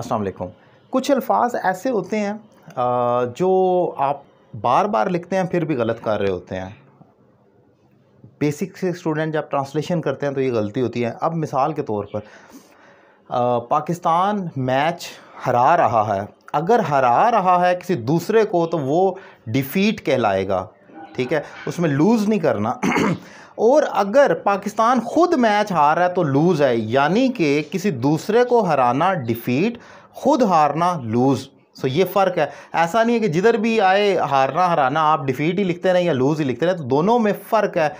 अस्सलाम वालेकुम कुछ अल्फाज ऐसे होते हैं जो आप बार बार लिखते हैं फिर भी गलत कर रहे होते हैं बेसिक से स्टूडेंट जब ट्रांसलेशन करते हैं तो ये गलती होती है अब मिसाल के तौर पर पाकिस्तान मैच हरा रहा है अगर हरा रहा है किसी दूसरे को तो वो डिफ़ीट कहलाएगा ठीक है उसमें लूज़ नहीं करना और अगर पाकिस्तान ख़ुद मैच हार रहा है तो लूज़ है यानी कि किसी दूसरे को हराना डिफ़ीट खुद हारना लूज़ सो ये फ़र्क है ऐसा नहीं है कि जिधर भी आए हारना हराना आप डिफ़ीट ही लिखते रहें या लूज़ ही लिखते रहें तो दोनों में फ़र्क है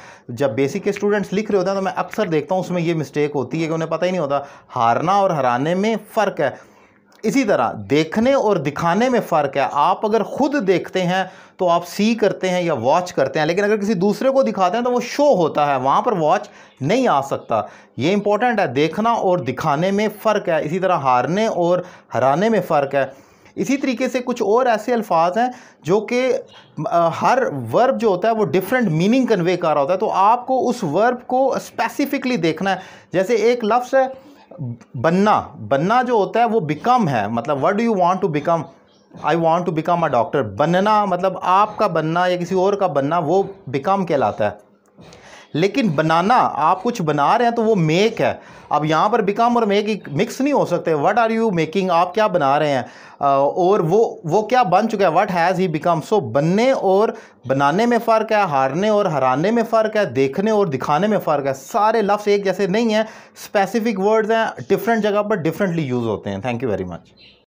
जब बेसिक के स्टूडेंट्स लिख रहे होते हैं तो मैं अक्सर देखता हूँ उसमें ये मिस्टेक होती है कि उन्हें पता ही नहीं होता हारना और हराने में फ़र्क है इसी तरह देखने और दिखाने में फ़र्क है आप अगर ख़ुद देखते हैं तो आप सी करते हैं या वॉच करते हैं लेकिन अगर किसी दूसरे को दिखाते हैं तो वो शो होता है वहाँ पर वॉच नहीं आ सकता ये इंपॉर्टेंट है देखना और दिखाने में फ़र्क है इसी तरह हारने और हराने में फ़र्क है इसी तरीके से कुछ और ऐसे अल्फाज हैं जो कि हर वर्ब जो होता है वो डिफरेंट मीनिंग कन्वे कर रहा होता है तो आपको उस वर्ब को स्पेसिफ़िकली देखना है जैसे एक लफ्ज़ है बनना बनना जो होता है वो बिकम है मतलब what do you want to become I want to become a doctor बनना मतलब आपका बनना या किसी और का बनना वो बिकम कहलाता है लेकिन बनाना आप कुछ बना रहे हैं तो वो मेक है अब यहाँ पर बिकम और मेक मिक्स नहीं हो सकते वट आर यू मेकिंग आप क्या बना रहे हैं और वो वो क्या बन चुका है what has he become so बनने और बनाने में फ़र्क है हारने और हराने में फ़र्क है देखने और दिखाने में फ़र्क है सारे लफ्स एक जैसे नहीं हैं स्पेसिफिक वर्ड्स हैं डिफरेंट जगह पर डिफरेंटली यूज़ होते हैं थैंक यू वेरी मच